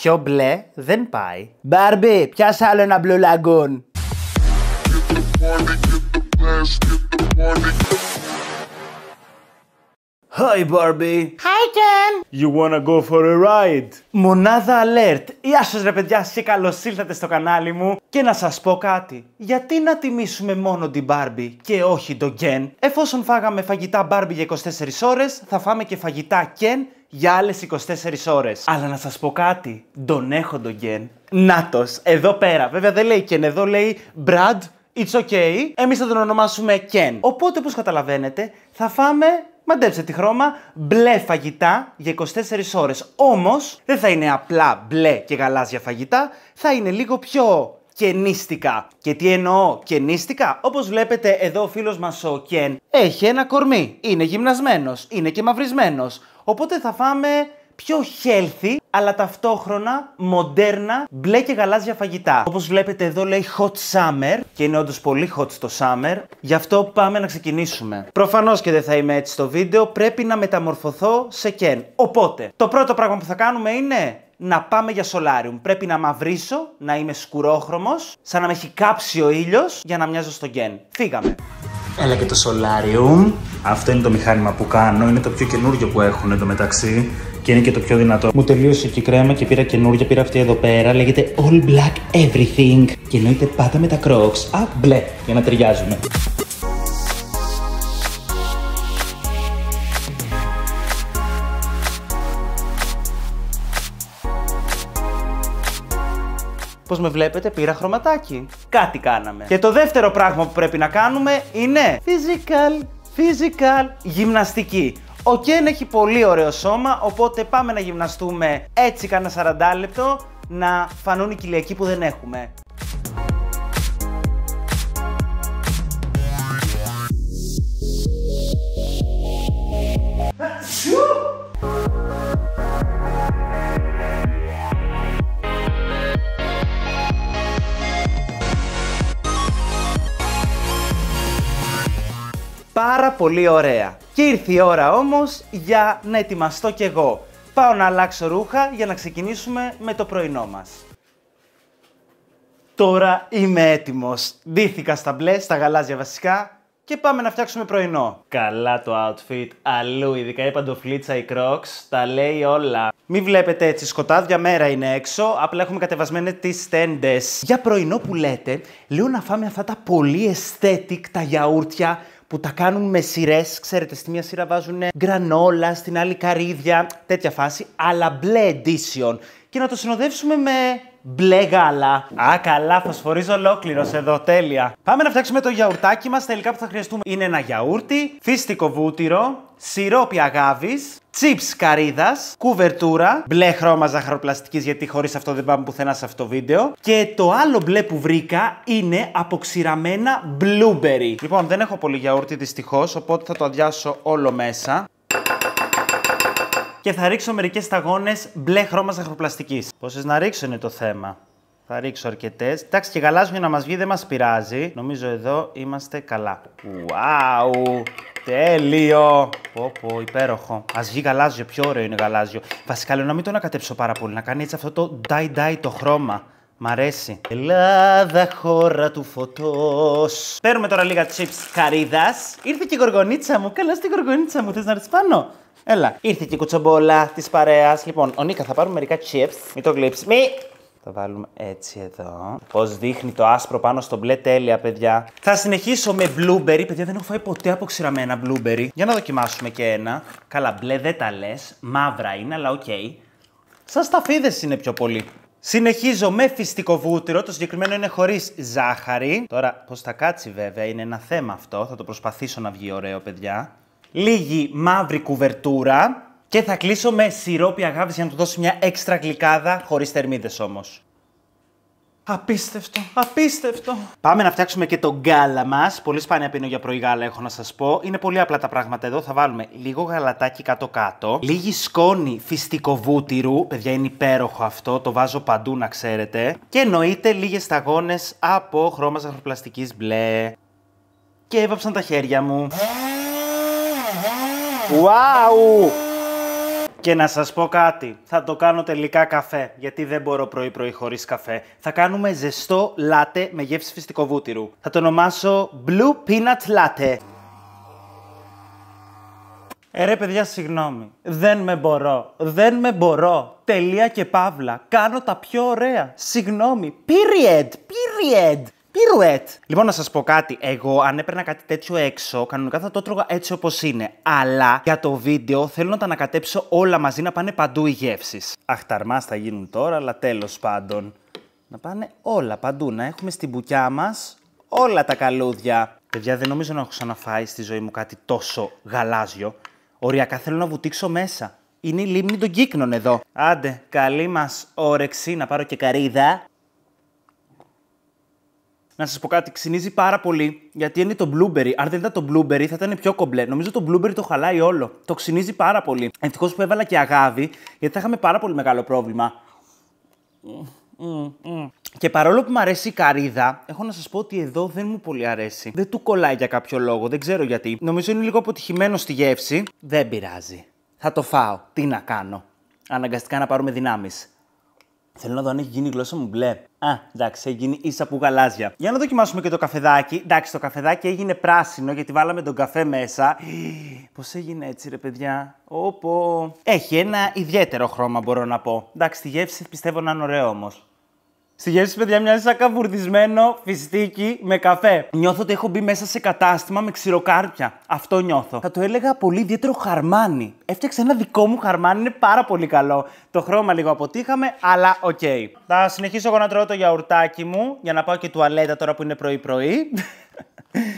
Πιο μπλε δεν πάει. Μπάρμπι, πιάσε άλλο ένα μπλε λαγκόν. Hi Barbie! Hi Ken! You wanna go for a ride? Μονάδα alert! Γεια σας ρε παιδιά και καλώς ήλθατε στο κανάλι μου και να σας πω κάτι. Γιατί να τιμήσουμε μόνο την Barbie και όχι τον Ken? Εφόσον φάγαμε φαγητά Barbie για 24 ώρες θα φάμε και φαγητά Ken για άλλες 24 ώρες. Αλλά να σας πω κάτι, τον έχω τον γεν. Νάτος, εδώ πέρα. Βέβαια δεν λέει και εδώ λέει Brad, it's okay. Εμείς θα τον ονομάσουμε Ken. Οπότε, όπως καταλαβαίνετε, θα φάμε μαντέψτε τη χρώμα, μπλε φαγητά για 24 ώρες. Όμως, δεν θα είναι απλά μπλε και γαλάζια φαγητά, θα είναι λίγο πιο κενίστικα. Και τι εννοώ κενίστικα? Όπως βλέπετε εδώ ο φίλος μας ο Κεν έχει ένα κορμί, είναι γυμνασμένος, είναι και μαυρισμένος. Οπότε θα φάμε πιο healthy, αλλά ταυτόχρονα μοντέρνα, μπλε και γαλάζια φαγητά. Όπως βλέπετε εδώ λέει hot summer και είναι όντως πολύ hot το summer, γι' αυτό πάμε να ξεκινήσουμε. Προφανώς και δεν θα είμαι έτσι στο βίντεο, πρέπει να μεταμορφωθώ σε κεν. Οπότε, το πρώτο πράγμα που θα κάνουμε είναι να πάμε για solarium. Πρέπει να μαυρίσω, να είμαι σκουρόχρωμος, σαν να με έχει κάψει ο ήλιος για να μοιάζω στο γκεν. Φύγαμε. Έλα και το Solarium. Αυτό είναι το μηχάνημα που κάνω, είναι το πιο καινούργιο που έχουν μεταξύ και είναι και το πιο δυνατό. Μου τελείωσε και η κρέμα και πήρα καινούργια, πήρα αυτή εδώ πέρα, λέγεται All Black Everything και εννοείται πάντα με τα Crocs, α, μπλε, για να ταιριάζουμε. Πώς με βλέπετε, πήρα χρωματάκι. Κάτι κάναμε. Και το δεύτερο πράγμα που πρέπει να κάνουμε είναι physical, physical, γυμναστική. Ο Κέν έχει πολύ ωραίο σώμα, οπότε πάμε να γυμναστούμε έτσι κάνα 40 λεπτό να φανούν οι κοιλιακοί που δεν έχουμε. Πάρα πολύ ωραία. Και ήρθε η ώρα όμως για να ετοιμαστώ κι εγώ. Πάω να αλλάξω ρούχα για να ξεκινήσουμε με το πρωινό μας. Τώρα είμαι έτοιμος. Ντύθηκα στα μπλε, στα γαλάζια βασικά και πάμε να φτιάξουμε πρωινό. Καλά το outfit, αλλού ειδικά η παντοφλίτσα η Crocs, τα λέει όλα. Μην βλέπετε έτσι, σκοτάδια μέρα είναι έξω, απλά έχουμε κατεβασμένες τις στέντε. Για πρωινό που λέτε, λέω να φάμε αυτά τα πολύ aesthetic, τα γιαούρτια, που τα κάνουν με σειρές. Ξέρετε, στη μία σειρά βάζουν γκρανόλα, στην άλλη καρύδια, τέτοια φάση, αλλά μπλε edition. Και να το συνοδεύσουμε με μπλε γάλα. Α, καλά, φωσφορίζω ολόκληρο εδώ, τέλεια. Πάμε να φτιάξουμε το γιαουρτάκι μας. Τα που θα χρειαστούμε είναι ένα γιαούρτι, φύστικο βούτυρο, σιρόπι αγάβης, τσίπς καρύδας, κουβερτούρα, μπλε χρώμα ζαχαροπλαστικής γιατί χωρίς αυτό δεν πάμε πουθενά σε αυτό το βίντεο. Και το άλλο μπλε που βρήκα είναι αποξηραμένα blueberry. Λοιπόν, δεν έχω πολύ γιαούρτι δυστυχώς, οπότε θα το αδειάσω όλο μέσα και θα ρίξω μερικές σταγόνες μπλε χρώμας ζαχαροπλαστική. Πόσες να ρίξω είναι το θέμα. Θα ρίξω αρκετές. Εντάξει, και γαλάζιο να μας βγει δεν μας πειράζει. Νομίζω εδώ είμαστε καλά. Wow! Τέλειο! Πω, πω, υπέροχο. Ας βγει γαλάζιο, πιο ωραίο είναι γαλάζιο. Βασικά λέω να μην το ανακατέψω πάρα πολύ, να κάνει έτσι αυτό το die-die το χρώμα. Μ' αρέσει. Ελλάδα, χώρα του φωτός. Παίρνουμε τώρα λίγα chips καρύδας. Ήρθε και η γοργονίτσα μου. Καλά στην γοργονίτσα μου, θες να ρε πάνω. Έλα. Ήρθε και η κουτσομπόλα της παρέας. Λοιπόν, ο Νίκα θα πάρουμε μερικά chips. Μην το γλύψει. Μη. Θα βάλουμε έτσι εδώ. Πώς δείχνει το άσπρο πάνω στο μπλε τέλεια, παιδιά. Θα συνεχίσω με blueberry. Παιδιά, δεν έχω φάει ποτέ αποξηραμένα blueberry. Για να δοκιμάσουμε και ένα. Καλά, μπλε δεν τα λες. Μαύρα είναι, αλλά οκ. Okay. Σαν σταφίδε είναι πιο πολύ. Συνεχίζω με φυστικό βούτυρο. Το συγκεκριμένο είναι χωρίς ζάχαρη. Τώρα, πώς θα κάτσει, βέβαια, είναι ένα θέμα αυτό. Θα το προσπαθήσω να βγει ωραίο, παιδιά λίγη μαύρη κουβερτούρα και θα κλείσω με σιρόπι αγάπης για να του δώσω μια έξτρα γλυκάδα χωρίς θερμίδες όμως. Απίστευτο, απίστευτο. Πάμε να φτιάξουμε και τον γκάλα μας. Πολύ σπάνια πίνω για πρωί γάλα, έχω να σας πω. Είναι πολύ απλά τα πράγματα εδώ. Θα βάλουμε λίγο γαλατάκι κάτω-κάτω. Λίγη σκόνη φιστικοβούτυρου. Παιδιά, είναι υπέροχο αυτό. Το βάζω παντού, να ξέρετε. Και εννοείται λίγες σταγόνες από χρώμα ζαχαροπλαστικής μπλε. Και έβαψαν τα χέρια μου. Wow! Και να σας πω κάτι, θα το κάνω τελικά καφέ, γιατί δεν μπορώ πρωί πρωί χωρίς καφέ. Θα κάνουμε ζεστό λάτε με γεύση φυστικό Θα το ονομάσω Blue Peanut Latte. Ε, ρε παιδιά, συγγνώμη. Δεν με μπορώ. Δεν με μπορώ. Τελεία και παύλα. Κάνω τα πιο ωραία. Συγγνώμη. Period. Period. Πυρουέτ. Λοιπόν, να σας πω κάτι. Εγώ, αν έπαιρνα κάτι τέτοιο έξω, κανονικά θα το τρώγα έτσι όπως είναι. Αλλά για το βίντεο θέλω να τα ανακατέψω όλα μαζί να πάνε παντού οι γεύσεις. Αχταρμά θα γίνουν τώρα, αλλά τέλος πάντων. Να πάνε όλα παντού. Να έχουμε στην μπουκιά μας όλα τα καλούδια. Παιδιά, δεν νομίζω να έχω ξαναφάει στη ζωή μου κάτι τόσο γαλάζιο. Οριακά θέλω να βουτήξω μέσα. Είναι η λίμνη των κύκνων εδώ. Άντε, καλή μας όρεξη να πάρω και καρύδα να σας πω κάτι, ξυνίζει πάρα πολύ γιατί είναι το blueberry. Αν δεν ήταν το blueberry, θα ήταν πιο κομπλέ. Νομίζω το blueberry το χαλάει όλο. Το ξυνίζει πάρα πολύ. Ευτυχώς που έβαλα και αγάβη, γιατί θα είχαμε πάρα πολύ μεγάλο πρόβλημα. Και παρόλο που μου αρέσει η καρύδα, έχω να σας πω ότι εδώ δεν μου πολύ αρέσει. Δεν του κολλάει για κάποιο λόγο, δεν ξέρω γιατί. Νομίζω είναι λίγο αποτυχημένο στη γεύση. Δεν πειράζει. Θα το φάω. Τι να κάνω. Αναγκαστικά να πάρουμε δυνάμεις. Θέλω να δω αν έχει γίνει η γλώσσα μου μπλε. Α, εντάξει, έχει γίνει ίσα που γαλάζια. Για να δοκιμάσουμε και το καφεδάκι. Εντάξει, το καφεδάκι έγινε πράσινο γιατί βάλαμε τον καφέ μέσα. Πώς έγινε έτσι, ρε παιδιά. Όπω. Έχει ένα ιδιαίτερο χρώμα, μπορώ να πω. Εντάξει, τη γεύση πιστεύω να είναι ωραίο όμως. Στη γεύση, παιδιά, μοιάζει σαν καβουρδισμένο φιστίκι με καφέ. Νιώθω ότι έχω μπει μέσα σε κατάστημα με ξηροκάρπια. Αυτό νιώθω. Θα το έλεγα πολύ ιδιαίτερο χαρμάνι. Έφτιαξε ένα δικό μου χαρμάνι, είναι πάρα πολύ καλό. Το χρώμα λίγο αποτύχαμε, αλλά οκ. Okay. Θα συνεχίσω εγώ να τρώω το γιαουρτάκι μου για να πάω και τουαλέτα τώρα που είναι πρωί-πρωί.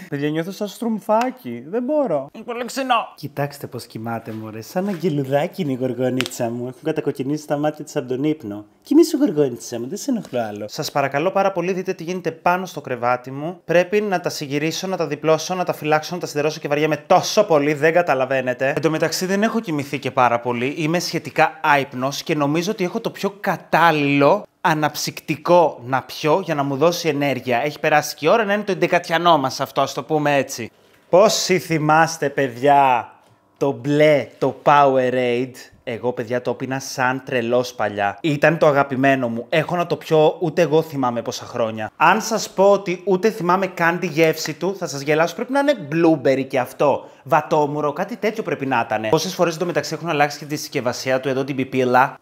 Παιδιά, νιώθω σαν στρουμφάκι. Δεν μπορώ. Είναι πολύ ξινό. Κοιτάξτε πώς κοιμάται, μωρέ. Σαν αγγελουδάκι είναι η γοργόνιτσα μου. Έχουν κατακοκκινήσει τα μάτια της από τον ύπνο. Κοιμήσου γοργόνιτσα μου, δεν σε ενοχλώ άλλο. Σας παρακαλώ πάρα πολύ, δείτε τι γίνεται πάνω στο κρεβάτι μου. Πρέπει να τα συγυρίσω, να τα διπλώσω, να τα φυλάξω, να τα σιδερώσω και βαριέμαι τόσο πολύ, δεν καταλαβαίνετε. Εν τω μεταξύ δεν έχω κοιμηθεί και πάρα πολύ. Είμαι σχετικά άϊπνος και νομίζω ότι έχω το πιο κατάλληλο αναψυκτικό να πιω για να μου δώσει ενέργεια. Έχει περάσει και η ώρα να είναι το εντεκατιανό μας αυτό, ας το πούμε έτσι. Πόσοι θυμάστε, παιδιά, το μπλε, το Powerade. Εγώ, παιδιά, το πίνα σαν τρελός παλιά. Ήταν το αγαπημένο μου. Έχω να το πιω, ούτε εγώ θυμάμαι πόσα χρόνια. Αν σας πω ότι ούτε θυμάμαι καν τη γεύση του, θα σας γελάσω. Πρέπει να είναι blueberry και αυτό. Βατόμουρο, κάτι τέτοιο πρέπει να ήταν. Πόσες φορές εντωμεταξύ έχουν αλλάξει και τη συσκευασία του εδώ την πιπίλα.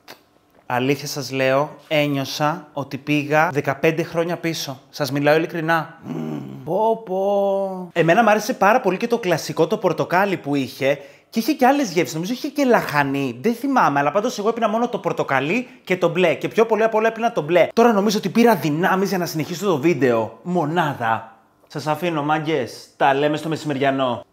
Αλήθεια σας λέω, ένιωσα ότι πήγα 15 χρόνια πίσω. Σας μιλάω ειλικρινά. Πω πω. Εμένα μου άρεσε πάρα πολύ και το κλασικό το πορτοκάλι που είχε και είχε και άλλες γεύσεις. Νομίζω είχε και λαχανή. Δεν θυμάμαι, αλλά πάντως εγώ έπεινα μόνο το πορτοκαλί και το μπλε. Και πιο πολύ απ' όλα το μπλε. Τώρα νομίζω ότι πήρα δυνάμεις για να συνεχίσω το βίντεο. Μονάδα. Σας αφήνω, μάγκες. Τα λέμε στο μεσημεριανό.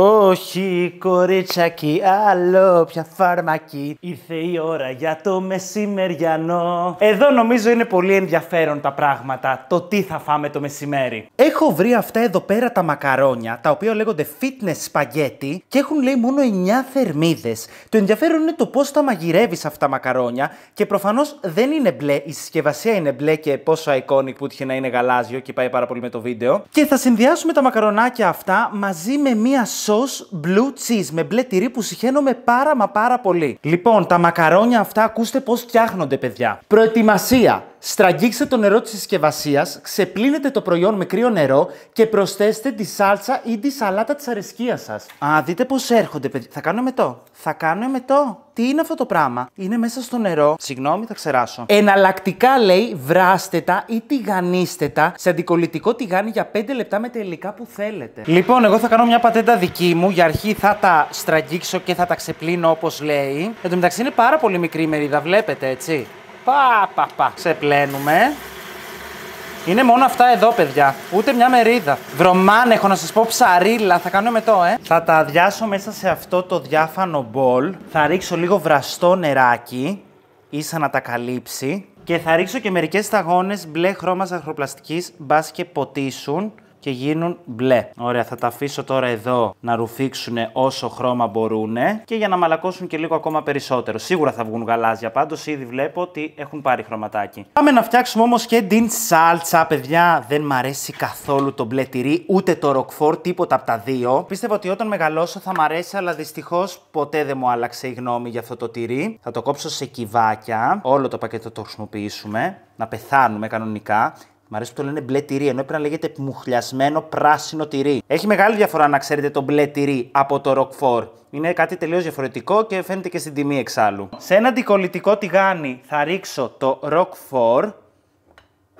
Όχι κοριτσάκι άλλο πια φαρμακή, Ήρθε η ώρα για το μεσημεριανό Εδώ νομίζω είναι πολύ ενδιαφέρον τα πράγματα Το τι θα φάμε το μεσημέρι Έχω βρει αυτά εδώ πέρα τα μακαρόνια, τα οποία λέγονται fitness spaghetti και έχουν λέει μόνο 9 θερμίδες. Το ενδιαφέρον είναι το πώς τα μαγειρεύεις αυτά τα μακαρόνια και προφανώς δεν είναι μπλε. Η συσκευασία είναι μπλε και πόσο iconic που είχε να είναι γαλάζιο και πάει πάρα πολύ με το βίντεο. Και θα συνδυάσουμε τα μακαρονάκια αυτά μαζί με μία sauce blue cheese, με μπλε τυρί που συχαίνομαι πάρα μα πάρα πολύ. Λοιπόν, τα μακαρόνια αυτά ακούστε πώς φτιάχνονται, παιδιά. Προετοιμασία. Στραγγίξτε το νερό της συσκευασίας, ξεπλύνετε το προϊόν με κρύο νερό και προσθέστε τη σάλτσα ή τη σαλάτα της αρεσκία σας. Α, δείτε πώς έρχονται, παιδιά. Θα κάνω το, Θα κάνω το. Τι είναι αυτό το πράγμα. Είναι μέσα στο νερό. Συγγνώμη, θα ξεράσω. Εναλλακτικά λέει, βράστε τα ή τηγανίστε τα σε αντικολλητικό τηγάνι για 5 λεπτά με τα υλικά που θέλετε. Λοιπόν, εγώ θα κάνω μια πατέντα δική μου. Για αρχή θα τα στραγγίξω και θα τα ξεπλύνω όπως λέει. Εν τω μεταξύ είναι πάρα πολύ μικρή η μερίδα, βλέπετε έτσι. Πα, πα, πα. Ξεπλένουμε. Είναι μόνο αυτά εδώ, παιδιά. Ούτε μια μερίδα. Βρωμάν, έχω να σας πω ψαρίλα. Θα κάνω το, ε. Θα τα αδειάσω μέσα σε αυτό το διάφανο μπολ. Θα ρίξω λίγο βραστό νεράκι, ίσα να τα καλύψει. Και θα ρίξω και μερικές σταγόνες μπλε χρώμα ζαχροπλαστική, μπας και ποτίσουν και γίνουν μπλε. Ωραία, θα τα αφήσω τώρα εδώ να ρουφήξουν όσο χρώμα μπορούν και για να μαλακώσουν και λίγο ακόμα περισσότερο. Σίγουρα θα βγουν γαλάζια πάντως, ήδη βλέπω ότι έχουν πάρει χρωματάκι. Πάμε να φτιάξουμε όμως και την σάλτσα, παιδιά. Δεν μ' αρέσει καθόλου το μπλε τυρί, ούτε το ροκφόρ, τίποτα από τα δύο. Πίστευα ότι όταν μεγαλώσω θα μ' αρέσει, αλλά δυστυχώς ποτέ δεν μου άλλαξε η γνώμη για αυτό το τυρί. Θα το κόψω σε κυβάκια. Όλο το πακέτο το χρησιμοποιήσουμε. Να πεθάνουμε κανονικά. Μ' αρέσει που το λένε μπλε τυρί, ενώ πρέπει να λέγεται μουχλιασμένο πράσινο τυρί. Έχει μεγάλη διαφορά να ξέρετε το μπλε τυρί από το ροκφόρ. Είναι κάτι τελείως διαφορετικό και φαίνεται και στην τιμή εξάλλου. Σε ένα αντικολλητικό τηγάνι θα ρίξω το ροκφόρ,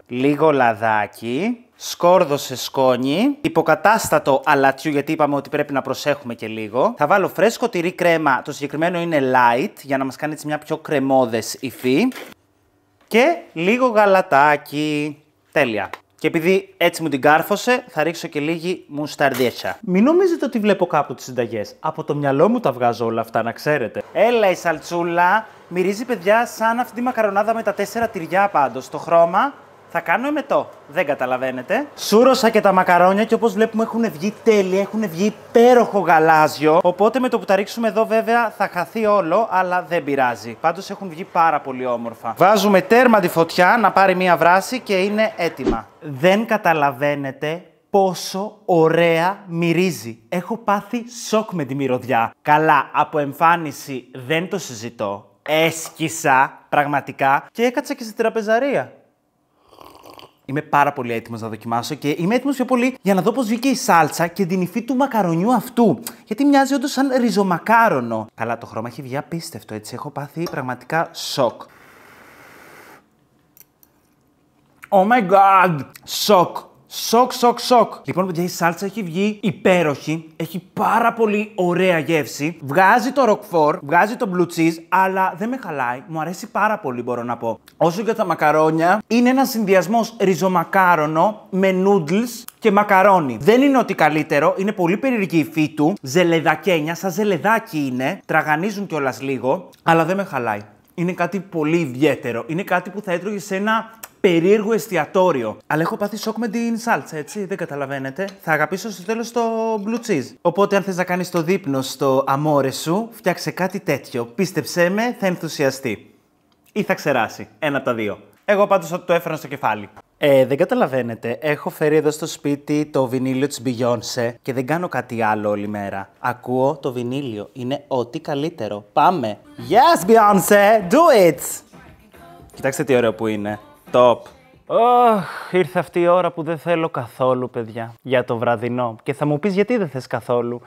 λίγο λαδάκι, σκόρδο σε σκόνη, υποκατάστατο αλατιού γιατί είπαμε ότι πρέπει να προσέχουμε και λίγο. Θα βάλω φρέσκο τυρί κρέμα, το συγκεκριμένο είναι light για να μας κάνει έτσι μια πιο κρεμόδες υφή. Και λίγο γαλατάκι. Τέλεια. Και επειδή έτσι μου την κάρφωσε, θα ρίξω και λίγη μουσταρδίτσα. Μην νομίζετε ότι βλέπω κάπου τις συνταγές. Από το μυαλό μου τα βγάζω όλα αυτά, να ξέρετε. Έλα η σαλτσούλα. Μυρίζει, παιδιά, σαν αυτή τη μακαρονάδα με τα τέσσερα τυριά πάντως. Το χρώμα θα κάνω το, Δεν καταλαβαίνετε. Σούρωσα και τα μακαρόνια και όπως βλέπουμε έχουν βγει τέλεια, έχουν βγει υπέροχο γαλάζιο. Οπότε με το που τα ρίξουμε εδώ βέβαια θα χαθεί όλο, αλλά δεν πειράζει. Πάντως έχουν βγει πάρα πολύ όμορφα. Βάζουμε τέρμα τη φωτιά να πάρει μία βράση και είναι έτοιμα. Δεν καταλαβαίνετε πόσο ωραία μυρίζει. Έχω πάθει σοκ με τη μυρωδιά. Καλά, από εμφάνιση δεν το συζητώ. Έσκησα πραγματικά και έκατσα και στην τραπεζαρία. Είμαι πάρα πολύ έτοιμος να δοκιμάσω και είμαι έτοιμος πιο πολύ για να δω πώς βγήκε η σάλτσα και την υφή του μακαρονιού αυτού. Γιατί μοιάζει όντως σαν ριζομακάρονο. Καλά, το χρώμα έχει βγει απίστευτο έτσι. Έχω πάθει πραγματικά σοκ. Oh my god! Σοκ! Σοκ, σοκ, σοκ. Λοιπόν, παιδιά, η σάλτσα έχει βγει υπέροχη. Έχει πάρα πολύ ωραία γεύση. Βγάζει το ροκφόρ, βγάζει το blue cheese, αλλά δεν με χαλάει. Μου αρέσει πάρα πολύ, μπορώ να πω. Όσο για τα μακαρόνια, είναι ένα συνδυασμός ριζομακάρονο με noodles και μακαρόνι. Δεν είναι ότι καλύτερο, είναι πολύ περίεργη η φύ του. Ζελεδακένια, σαν ζελεδάκι είναι. Τραγανίζουν κιόλας λίγο, αλλά δεν με χαλάει. Είναι κάτι πολύ ιδιαίτερο. Είναι κάτι που θα έτρωγε σε ένα περίεργο εστιατόριο. Αλλά έχω πάθει σοκ με την σάλτσα, έτσι. Δεν καταλαβαίνετε. Θα αγαπήσω στο τέλος το blue cheese. Οπότε, αν θες να κάνεις το δείπνο στο αμόρε σου, φτιάξε κάτι τέτοιο. Πίστεψέ με, θα ενθουσιαστεί. Ή θα ξεράσει. Ένα από τα δύο. Εγώ πάντως το έφερα στο κεφάλι. Ε, δεν καταλαβαίνετε. Έχω φέρει εδώ στο σπίτι το βινίλιο της Beyoncé και δεν κάνω κάτι άλλο όλη μέρα. Ακούω το βινίλιο. Είναι ό,τι καλύτερο. Πάμε. Yes, Beyoncé! Do it! Κοιτάξτε τι ωραίο που είναι. Top. Ωχ, ήρθε αυτή η ώρα που δεν θέλω καθόλου, παιδιά, για το βραδινό. Και θα μου πεις γιατί δεν θες καθόλου.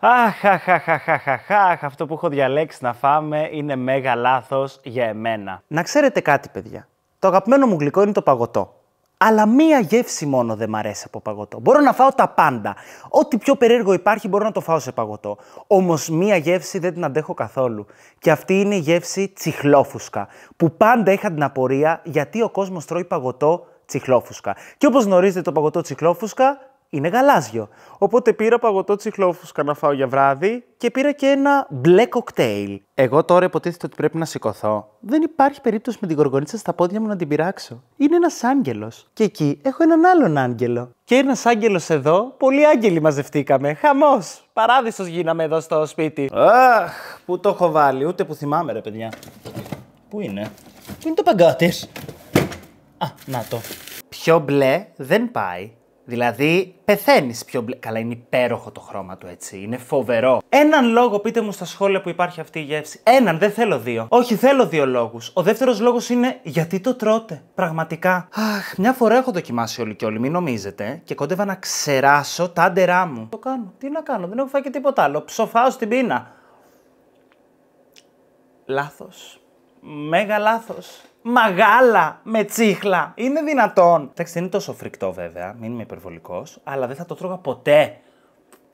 Αχ, αχ, αχ, αχ, αχ, αχ, αχ, αυτό που έχω διαλέξει να φάμε είναι μέγα λάθος για εμένα. Να ξέρετε κάτι, παιδιά. Το αγαπημένο μου γλυκό είναι το παγωτό αλλά μία γεύση μόνο δεν μ' αρέσει από παγωτό. Μπορώ να φάω τα πάντα. Ό,τι πιο περίεργο υπάρχει μπορώ να το φάω σε παγωτό. Όμως μία γεύση δεν την αντέχω καθόλου. Και αυτή είναι η γεύση τσιχλόφουσκα. Που πάντα είχα την απορία γιατί ο κόσμος τρώει παγωτό τσιχλόφουσκα. Και όπως γνωρίζετε, το παγωτό τσιχλόφουσκα είναι γαλάζιο. Οπότε πήρα παγωτό τσιχλόφουσκα να φάω για βράδυ και πήρα και ένα μπλε κοκτέιλ. Εγώ τώρα υποτίθεται ότι πρέπει να σηκωθώ. Δεν υπάρχει περίπτωση με την γοργονίτσα στα πόδια μου να την πειράξω. Είναι ένας άγγελος. Και εκεί έχω έναν άλλον άγγελο. Και ένας άγγελος εδώ, πολλοί άγγελοι μαζευτήκαμε. Χαμός! Παράδεισος γίναμε εδώ στο σπίτι. Αχ, πού το έχω βάλει, ούτε που θυμάμαι, ρε παιδιά. Πού είναι, Πού είναι το εχω βαλει ουτε που θυμαμαι ρε παιδια που ειναι ειναι το παγκατι Α, να το. Πιο μπλε δεν πάει. Δηλαδή, πεθαίνεις πιο μπλε. Καλά, είναι υπέροχο το χρώμα του έτσι. Είναι φοβερό. Έναν λόγο πείτε μου στα σχόλια που υπάρχει αυτή η γεύση. Έναν, δεν θέλω δύο. Όχι, θέλω δύο λόγους. Ο δεύτερος λόγος είναι γιατί το τρώτε. Πραγματικά. Αχ, μια φορά έχω δοκιμάσει όλοι και όλοι, μην νομίζετε. Και κόντευα να ξεράσω τα ντερά μου. Το κάνω. Τι να κάνω, δεν έχω φάει και τίποτα άλλο. Ψοφάω στην πείνα. Λάθος. Μέγα λάθος μαγάλα με τσίχλα. Είναι δυνατόν. Εντάξει, δεν είναι τόσο φρικτό βέβαια, μην είμαι υπερβολικός, αλλά δεν θα το τρώγα ποτέ.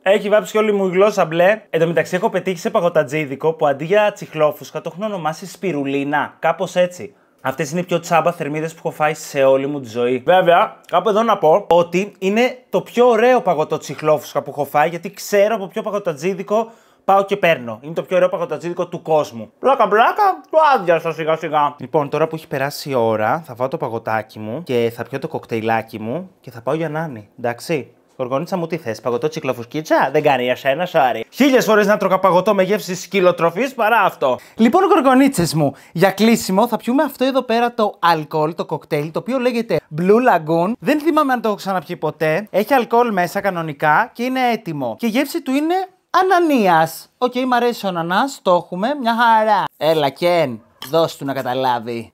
Έχει βάψει όλη μου η γλώσσα μπλε. Εν τω μεταξύ, έχω πετύχει σε παγωτατζίδικο που αντί για τσιχλόφουσκα το έχουν ονομάσει σπιρουλίνα. Κάπως έτσι. Αυτές είναι οι πιο τσάμπα θερμίδες που έχω φάει σε όλη μου τη ζωή. Βέβαια, κάπου εδώ να πω ότι είναι το πιο ωραίο παγωτό τσιχλόφουσκα που έχω φάει, γιατί ξέρω από ποιο παγωτατζίδικο πάω και παίρνω. Είναι το πιο ωραίο παγωτατζίδικο του κόσμου. Πλάκα μπλάκα, το άδειασα σιγά σιγά. Λοιπόν, τώρα που έχει περάσει η ώρα, θα βάλω το παγωτάκι μου και θα πιω το κοκτέιλάκι μου και θα πάω για νάνι. Εντάξει. Οργονίτσα μου, τι θες, παγωτό τσικλοφουσκίτσα. Δεν κάνει για σένα, sorry. Χίλιες φορές να τρώγα παγωτό με γεύση σκυλοτροφής παρά αυτό. Λοιπόν, γοργονίτσε μου, για κλείσιμο θα πιούμε αυτό εδώ πέρα το αλκοόλ, το κοκτέιλ, το οποίο λέγεται Blue Lagoon. Δεν θυμάμαι αν το έχω ξαναπιεί ποτέ. Έχει αλκοόλ μέσα κανονικά και είναι έτοιμο. Και η γεύση του είναι Ανανίας. Οκ, okay, μ' αρέσει ο ανανάς, το έχουμε, μια χαρά. Έλα, Κεν, δώσ' του να καταλάβει.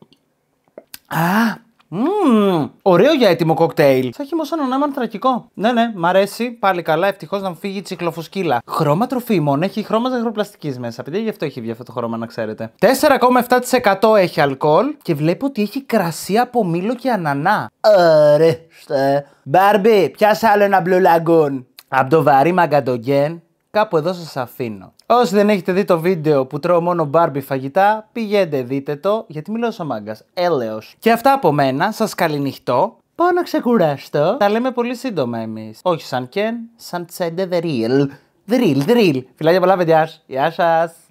Α, mm, ωραίο για έτοιμο κοκτέιλ. Θα έχει μόνο ένα ανθρακικό. Ναι, ναι, μ' αρέσει. Πάλι καλά, ευτυχώς να φύγει η τσικλοφουσκίλα. Χρώμα τροφίμων, έχει χρώμα ζαχαροπλαστική μέσα. Παιδιά, γι' αυτό έχει βγει αυτό το χρώμα, να ξέρετε. 4,7% έχει αλκοόλ και βλέπω ότι έχει κρασί από μήλο και ανανά. Ωρίστε. Μπάρμπι, πιάσα άλλο ένα μπλου λαγκούν. Απ' το βαρύ μαγκαντογκέν Κάπου εδώ σας αφήνω. Όσοι δεν έχετε δει το βίντεο που τρώω μόνο μπάρμπι φαγητά, πηγαίνετε δείτε το, γιατί μιλώ σαν μάγκας. Έλεος. Και αυτά από μένα, σας καληνυχτώ. Πάω να ξεκουράσω. Τα λέμε πολύ σύντομα εμείς. Όχι σαν κεν, σαν τσέντε the real. The real, the Φιλάκια πολλά παιδιά. Γεια σας.